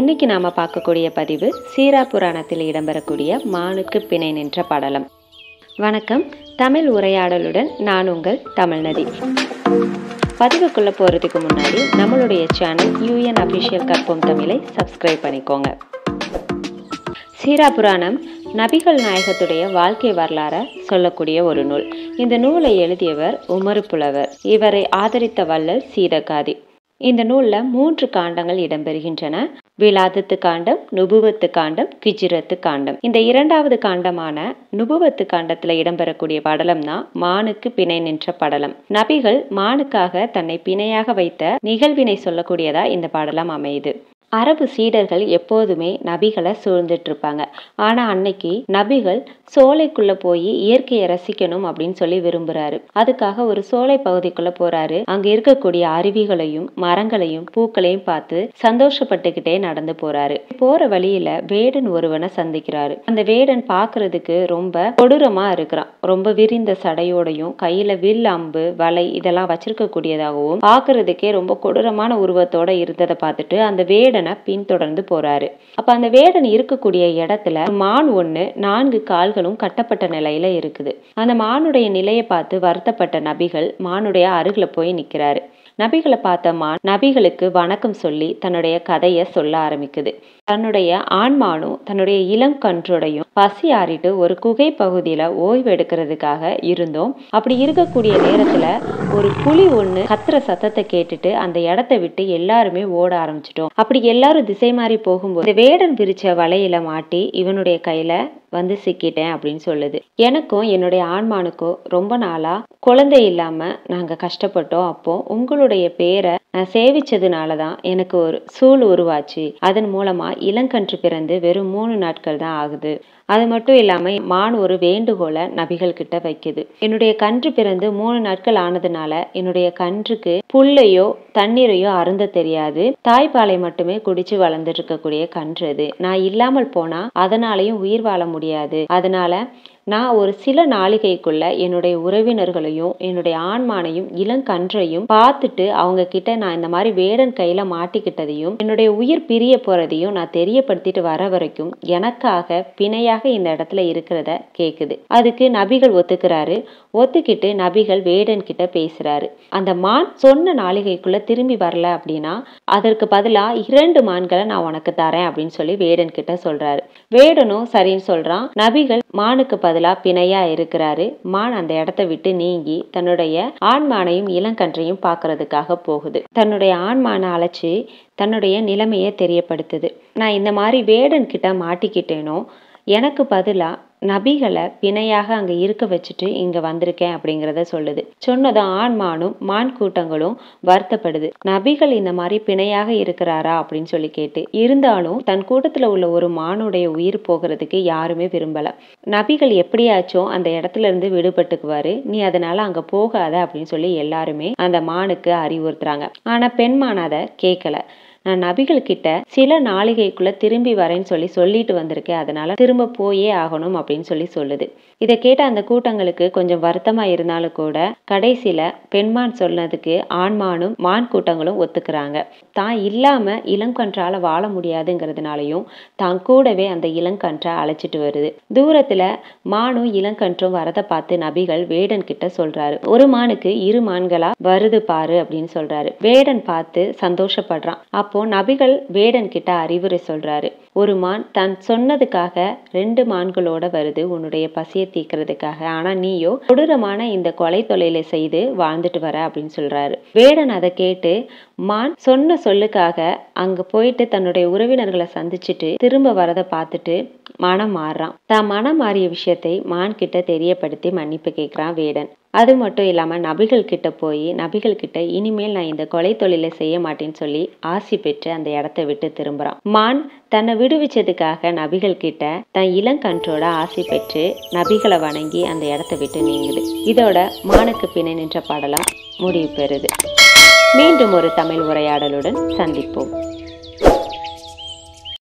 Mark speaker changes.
Speaker 1: இன்னைக்கு நாம் பார்க்கக்கூடிய பதிவு சீரா புராணத்தில் இடம்பெறக்கூடிய மானுக்கு பிணை நின்ற படலம் வணக்கம் தமிழ் உரையாடலுடன் நான் உங்கள் தமிழ்நதி பதிவுக்குள்ளே போகிறதுக்கு முன்னாடி நம்மளுடைய சேனல் யூஎன் அபிஷியல் கற்போம் தமிழை சப்ஸ்கிரைப் பண்ணிக்கோங்க சீரா புராணம் நபிகள் நாயகத்துடைய வாழ்க்கை வரலாற சொல்லக்கூடிய ஒரு நூல் இந்த நூலை எழுதியவர் உமறு புலவர் இவரை ஆதரித்த வள்ளல் சீதகாதி இந்த நூலில் மூன்று காண்டங்கள் இடம்பெறுகின்றன விலாதத்து காண்டம் நுபுவத்து காண்டம் கிஜிரத்து காண்டம் இந்த இரண்டாவது காண்டமான நுபுவத்து காண்டத்தில் இடம்பெறக்கூடிய படலம் தான் மானுக்கு பிணை நின்ற படலம் நபிகள் மானுக்காக தன்னை பிணையாக வைத்த நிகழ்வினை சொல்லக்கூடியதா இந்த படலம் அமையுது அரபு சீடர்கள் எப்போதுமே நபிகளை சூழ்ந்துட்டு இருப்பாங்க ஆனால் அன்னைக்கு நபிகள் சோலைக்குள்ளே போய் இயற்கையை ரசிக்கணும் அப்படின்னு சொல்லி விரும்புகிறாரு அதுக்காக ஒரு சோலை பகுதிக்குள்ளே போகிறாரு அங்கே இருக்கக்கூடிய அருவிகளையும் மரங்களையும் பூக்களையும் பார்த்து சந்தோஷப்பட்டுக்கிட்டே நடந்து போகிறாரு போகிற வழியில் வேடன் ஒருவனை சந்திக்கிறாரு அந்த வேடன் பார்க்கறதுக்கு ரொம்ப கொடூரமாக இருக்கிறான் ரொம்ப விரிந்த சடையோடையும் கையில் வில் அம்பு வலை இதெல்லாம் வச்சிருக்க கூடியதாகவும் பாக்குறதுக்கே ரொம்ப கொடூரமான உருவத்தோட இருந்ததை பார்த்துட்டு அந்த வேடன் வேடனை பின்தொடர்ந்து போறாரு அப்ப அந்த வேடன் இருக்கக்கூடிய இடத்துல மான் ஒண்ணு நான்கு கால்களும் கட்டப்பட்ட நிலையில இருக்குது அந்த மானுடைய நிலையை பார்த்து வருத்தப்பட்ட நபிகள் மானுடைய அருகில போய் நிக்கிறாரு நபிகளை பார்த்தம்மா நபிகளுக்கு வணக்கம் சொல்லி தன்னுடைய கதையை சொல்ல ஆரம்பிக்குது தன்னுடைய ஆண்மானும் தன்னுடைய இளம் கன்றோடையும் பசி ஆறிட்டு ஒரு குகை பகுதியில ஓய்வு எடுக்கிறதுக்காக இருந்தோம் அப்படி இருக்கக்கூடிய நேரத்துல ஒரு புலி ஒண்ணு கத்துற சத்தத்தை கேட்டுட்டு அந்த இடத்த விட்டு எல்லாருமே ஓட ஆரம்பிச்சிட்டோம் அப்படி எல்லாரும் திசை மாறி போகும்போது வேடன் விரிச்ச வலையில மாட்டி இவனுடைய கையில வந்து சிக்கிட்டேன் அப்படின்னு சொல்லுது எனக்கும் என்னுடைய ஆன்மானுக்கும் ரொம்ப நாளாக குழந்தை இல்லாமல் நாங்கள் கஷ்டப்பட்டோம் அப்போ உங்களுடைய பேரை சேவிச்சதுனால தான் எனக்கு ஒரு சூழ் உருவாச்சு அதன் மூலமா இளங்கன்று பிறந்து வெறும் மூணு நாட்கள் தான் ஆகுது அது மட்டும் இல்லாமல் மான் ஒரு வேண்டுகோளை நபிகள் கிட்ட வைக்குது என்னுடைய கன்று பிறந்து மூணு நாட்கள் ஆனதுனால என்னுடைய கன்றுக்கு புல்லையோ தண்ணீரையோ அருந்த தெரியாது தாய்ப்பாலை மட்டுமே குடிச்சு வளர்ந்துட்டு இருக்கக்கூடிய கன்று அது நான் இல்லாமல் போனா அதனாலையும் உயிர் வாழ முடியாது அதனால நான் ஒரு சில நாளிகைக்குள்ள என்னுடைய உறவினர்களையும் என்னுடைய ஆண்மானையும் இளங்கன்றையும் பார்த்துட்டு அவங்க கிட்ட நான் இந்த மாதிரி வேடன் கையில மாட்டிக்கிட்டதையும் என்னுடைய உயிர் பிரிய போறதையும் நான் தெரியப்படுத்திட்டு வர வரைக்கும் எனக்காக பிணையாக இந்த இடத்துல இருக்கிறத கேக்குது அதுக்கு நபிகள் ஒத்துக்கிறாரு ஒத்துக்கிட்டு நபிகள் வேடன் கிட்ட பேசுறாரு அந்த மான் சொன்ன நாளிகைக்குள்ள திரும்பி வரல அப்படின்னா அதற்கு பதிலா இரண்டு மான்களை நான் உனக்கு தரேன் அப்படின்னு சொல்லி வேடன் கிட்ட சொல்றாரு வேடனும் சரின்னு சொல்றான் நபிகள் மானுக்கு பதில் பதிலாக பிணையாக இருக்கிறாரு மான் அந்த இடத்த விட்டு நீங்கி தன்னுடைய ஆண்மானையும் இளங்கன்றையும் பார்க்கறதுக்காக போகுது தன்னுடைய ஆண்மானை அழைச்சி தன்னுடைய நிலைமையை தெரியப்படுத்துது நான் இந்த மாதிரி வேடன் கிட்ட மாட்டிக்கிட்டேனோ எனக்கு பதிலாக நபிகளை பிணையாக அங்கே இருக்க வச்சுட்டு இங்கே வந்திருக்கேன் அப்படிங்கிறத சொல்லுது சொன்னதும் ஆண்மானும் மான் கூட்டங்களும் வருத்தப்படுது நபிகள் இந்த மாதிரி பிணையாக இருக்கிறாரா அப்படின்னு சொல்லி கேட்டு இருந்தாலும் தன் கூட்டத்தில் உள்ள ஒரு மானுடைய உயிர் போகிறதுக்கு யாருமே விரும்பல நபிகள் எப்படியாச்சும் அந்த இடத்துல இருந்து விடுபட்டுக்குவாரு நீ அதனால அங்க போகாத அப்படின்னு சொல்லி எல்லாருமே அந்த மானுக்கு அறிவுறுத்துறாங்க ஆனா பெண்மான் அதை கேட்கல நான் நபிகள்கிட்ட சில நாளிகைக்குள்ள திரும்பி வரேன்னு சொல்லி சொல்லிட்டு வந்திருக்கேன் அதனால திரும்ப போயே ஆகணும் அப்படின்னு சொல்லி சொல்லுது இதை கேட்ட அந்த கூட்டங்களுக்கு கொஞ்சம் வருத்தமா இருந்தாலும் கூட கடைசியில பெண்மான் சொன்னதுக்கு ஆண்மானும் மான் கூட்டங்களும் ஒத்துக்கிறாங்க தான் இல்லாம இளங்கன்றால வாழ முடியாதுங்கிறதுனாலையும் தான் கூடவே அந்த இளங்கன்றை அழைச்சிட்டு வருது தூரத்துல மானும் இளங்கன்றும் வரதை பார்த்து நபிகள் வேடன் கிட்ட சொல்றாரு ஒரு மானுக்கு இரு மான்களா வருது பாரு அப்படின்னு சொல்றாரு வேடன் பார்த்து சந்தோஷப்படுறான் அப்ப அப்போ நபிகள் வேடன் கிட்ட அறிவுரை சொல்றாரு ஒரு மான் தன் சொன்னதுக்காக ரெண்டு மான்களோட வருது உன்னுடைய பசியை தீக்கிறதுக்காக ஆனா நீயோ கொடூரமான இந்த கொலை தொலைல செய்து வாழ்ந்துட்டு வர அப்படின்னு சொல்றாரு வேடன் அதை கேட்டு மான் சொன்ன சொல்லுக்காக அங்க போயிட்டு தன்னுடைய உறவினர்களை சந்திச்சுட்டு திரும்ப வரதை பார்த்துட்டு மனம் மாறுறான் தான் மனம் மாறிய விஷயத்தை மான் கிட்ட தெரியப்படுத்தி மன்னிப்பு கேட்குறான் வேடன் அது மட்டும் இல்லாமல் நபிகள்கிட்ட போய் நபிகள்கிட்ட இனிமேல் நான் இந்த கொலை தொழிலை செய்ய மாட்டேன்னு சொல்லி ஆசி பெற்று அந்த இடத்த விட்டு திரும்புகிறான் மான் தன்னை விடுவிச்சதுக்காக நபிகள்கிட்ட தன் இளங்கன்றோட ஆசி பெற்று நபிகளை வணங்கி அந்த இடத்த விட்டு நீங்குது இதோட மானுக்கு பின்னே நின்ற பாடலாம் முடிவு பெறுது மீண்டும் ஒரு தமிழ் உரையாடலுடன் சந்திப்போம்